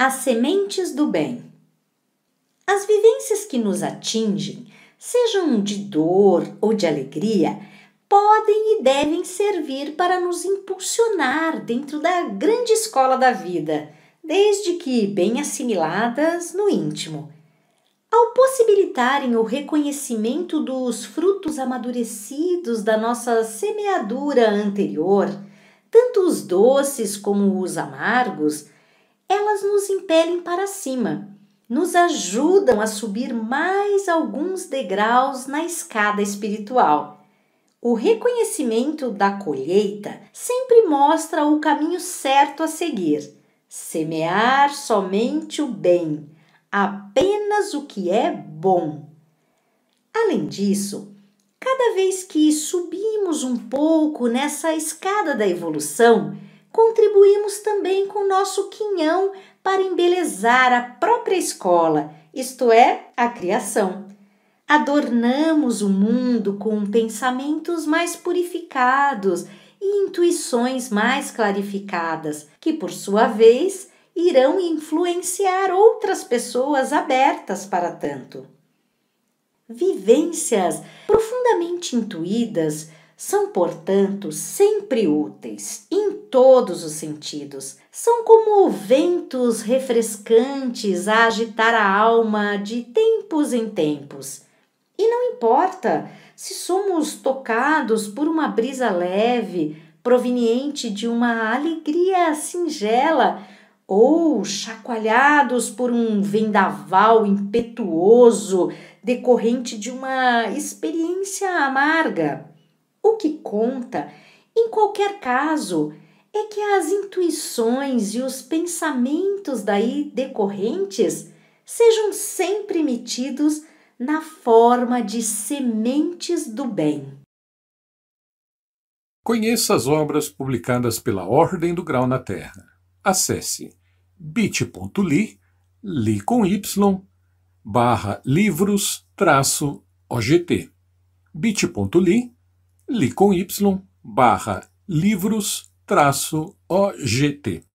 As sementes do bem. As vivências que nos atingem, sejam de dor ou de alegria, podem e devem servir para nos impulsionar dentro da grande escola da vida, desde que bem assimiladas no íntimo. Ao possibilitarem o reconhecimento dos frutos amadurecidos da nossa semeadura anterior, tanto os doces como os amargos, elas nos impelem para cima, nos ajudam a subir mais alguns degraus na escada espiritual. O reconhecimento da colheita sempre mostra o caminho certo a seguir: semear somente o bem, apenas o que é bom. Além disso, cada vez que subimos um pouco nessa escada da evolução, contribuímos também nosso quinhão para embelezar a própria escola, isto é, a criação. Adornamos o mundo com pensamentos mais purificados e intuições mais clarificadas, que por sua vez irão influenciar outras pessoas abertas para tanto. Vivências profundamente intuídas são, portanto, sempre úteis em todos os sentidos. São como ventos refrescantes a agitar a alma de tempos em tempos. E não importa se somos tocados por uma brisa leve, proveniente de uma alegria singela, ou chacoalhados por um vendaval impetuoso decorrente de uma experiência amarga. O que conta, em qualquer caso, é que as intuições e os pensamentos daí decorrentes sejam sempre emitidos na forma de sementes do bem. Conheça as obras publicadas pela Ordem do Grau na Terra. Acesse bit.ly, li com y, barra livros, traço, OGT. bit.ly li com y barra livros traço OGT.